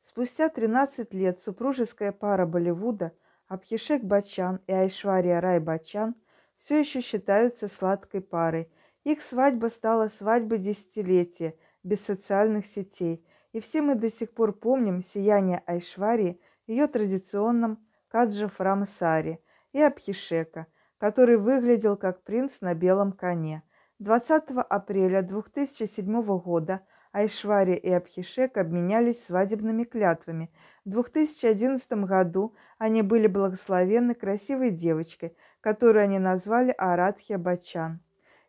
Спустя 13 лет супружеская пара Болливуда Абхишек Бачан и Айшвария Рай Бачан все еще считаются сладкой парой. Их свадьба стала свадьбой десятилетия, без социальных сетей, и все мы до сих пор помним сияние Айшварии ее традиционном каджафрам-саре и Абхишека, который выглядел как принц на белом коне – 20 апреля 2007 года Айшвари и Абхишек обменялись свадебными клятвами. В 2011 году они были благословены красивой девочкой, которую они назвали Арадхья Бачан.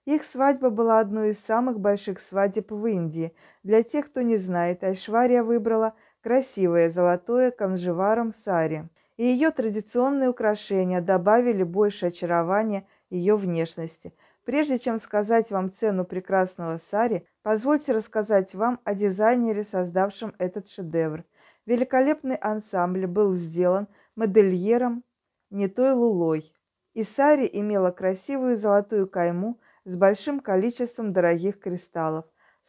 Их свадьба была одной из самых больших свадеб в Индии. Для тех, кто не знает, Айшвария выбрала красивое золотое канжеваром сари. И ее традиционные украшения добавили больше очарования ее внешности – Прежде чем сказать вам цену прекрасного сари, позвольте рассказать вам о дизайнере, создавшем этот шедевр. Великолепный ансамбль был сделан модельером не той лулой. И сари имела красивую золотую кайму с большим количеством дорогих кристаллов.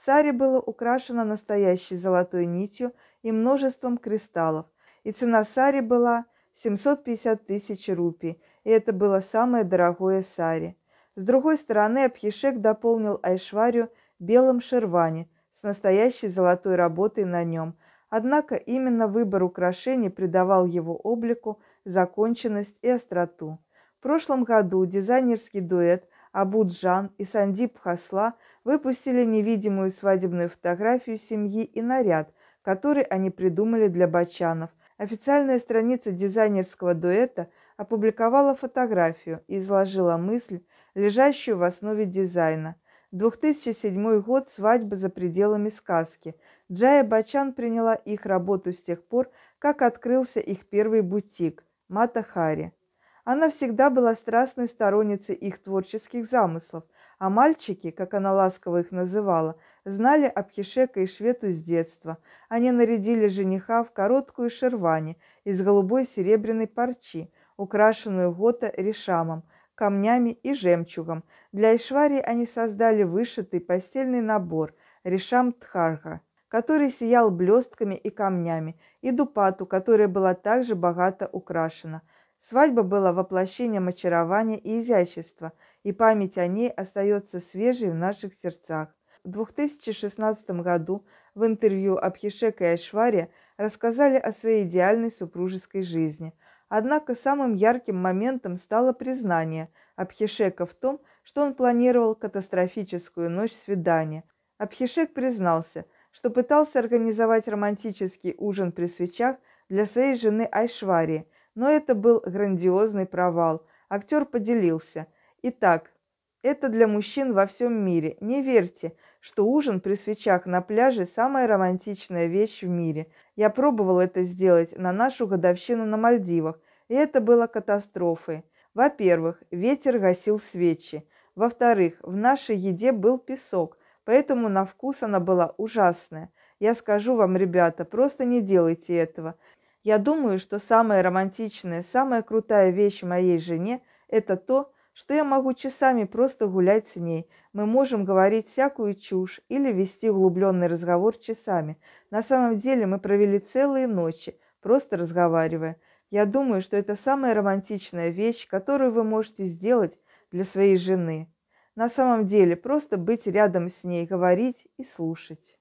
Сари было украшено настоящей золотой нитью и множеством кристаллов. И цена сари была 750 тысяч рупий, и это было самое дорогое сари. С другой стороны Абхишек дополнил Айшварю белым шервани с настоящей золотой работой на нем, однако именно выбор украшений придавал его облику законченность и остроту. В прошлом году дизайнерский дуэт Абуджан и Сандип Хасла выпустили невидимую свадебную фотографию семьи и наряд, который они придумали для бачанов. Официальная страница дизайнерского дуэта опубликовала фотографию и изложила мысль, лежащую в основе дизайна. 2007 год «Свадьба за пределами сказки». Джая Бачан приняла их работу с тех пор, как открылся их первый бутик – Мата Хари. Она всегда была страстной сторонницей их творческих замыслов, а мальчики, как она ласково их называла, знали об Абхишека и Швету с детства. Они нарядили жениха в короткую шервани из голубой серебряной парчи, украшенную гота решамом – камнями и жемчугом. Для Ишвари они создали вышитый постельный набор ришам Тхарха, который сиял блестками и камнями, и дупату, которая была также богато украшена. Свадьба была воплощением очарования и изящества, и память о ней остается свежей в наших сердцах. В 2016 году в интервью Абхишека и Айшваре рассказали о своей идеальной супружеской жизни – Однако самым ярким моментом стало признание Абхишека в том, что он планировал катастрофическую ночь свидания. Абхишек признался, что пытался организовать романтический ужин при свечах для своей жены Айшвари, но это был грандиозный провал. Актер поделился. Итак, это для мужчин во всем мире. Не верьте, что ужин при свечах на пляже – самая романтичная вещь в мире. Я пробовал это сделать на нашу годовщину на Мальдивах, и это было катастрофой. Во-первых, ветер гасил свечи. Во-вторых, в нашей еде был песок, поэтому на вкус она была ужасная. Я скажу вам, ребята, просто не делайте этого. Я думаю, что самая романтичная, самая крутая вещь моей жене – это то, что я могу часами просто гулять с ней. Мы можем говорить всякую чушь или вести углубленный разговор часами. На самом деле мы провели целые ночи, просто разговаривая. Я думаю, что это самая романтичная вещь, которую вы можете сделать для своей жены. На самом деле, просто быть рядом с ней, говорить и слушать.